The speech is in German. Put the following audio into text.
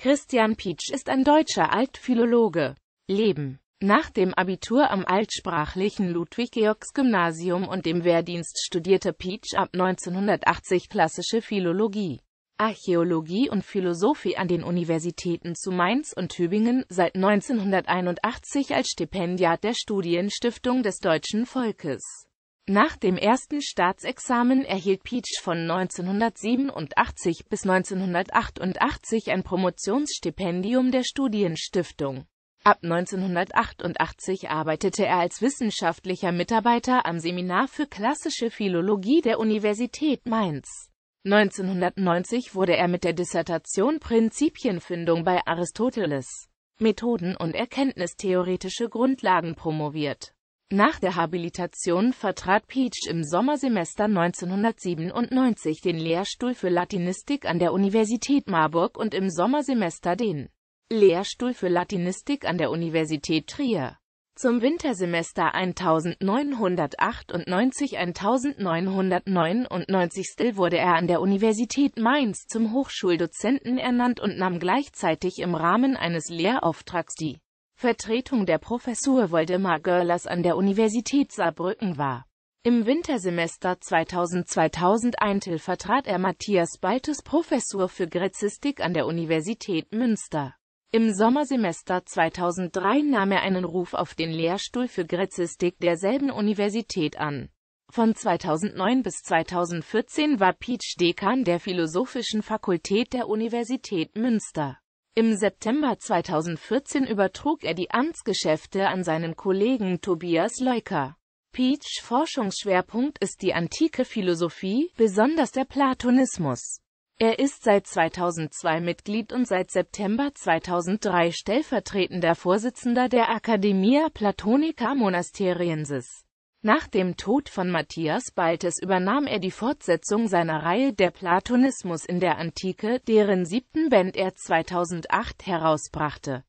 Christian Pietsch ist ein deutscher Altphilologe. Leben nach dem Abitur am altsprachlichen Ludwig-Georgs-Gymnasium und dem Wehrdienst studierte Pietsch ab 1980 klassische Philologie, Archäologie und Philosophie an den Universitäten zu Mainz und Tübingen, seit 1981 als Stipendiat der Studienstiftung des deutschen Volkes. Nach dem ersten Staatsexamen erhielt Peach von 1987 bis 1988 ein Promotionsstipendium der Studienstiftung. Ab 1988 arbeitete er als wissenschaftlicher Mitarbeiter am Seminar für klassische Philologie der Universität Mainz. 1990 wurde er mit der Dissertation Prinzipienfindung bei Aristoteles, Methoden und erkenntnistheoretische Grundlagen promoviert. Nach der Habilitation vertrat Peach im Sommersemester 1997 den Lehrstuhl für Latinistik an der Universität Marburg und im Sommersemester den Lehrstuhl für Latinistik an der Universität Trier. Zum Wintersemester 1998-1999 wurde er an der Universität Mainz zum Hochschuldozenten ernannt und nahm gleichzeitig im Rahmen eines Lehrauftrags die Vertretung der Professur Woldemar Görlers an der Universität Saarbrücken war. Im Wintersemester 2000-2001 vertrat er Matthias Baltes Professur für Gräzistik an der Universität Münster. Im Sommersemester 2003 nahm er einen Ruf auf den Lehrstuhl für Gräzistik derselben Universität an. Von 2009 bis 2014 war Pietsch Dekan der Philosophischen Fakultät der Universität Münster. Im September 2014 übertrug er die Amtsgeschäfte an seinen Kollegen Tobias Leuker. Peach Forschungsschwerpunkt ist die antike Philosophie, besonders der Platonismus. Er ist seit 2002 Mitglied und seit September 2003 stellvertretender Vorsitzender der Academia Platonica Monasteriensis. Nach dem Tod von Matthias Baltes übernahm er die Fortsetzung seiner Reihe Der Platonismus in der Antike, deren siebten Band er 2008 herausbrachte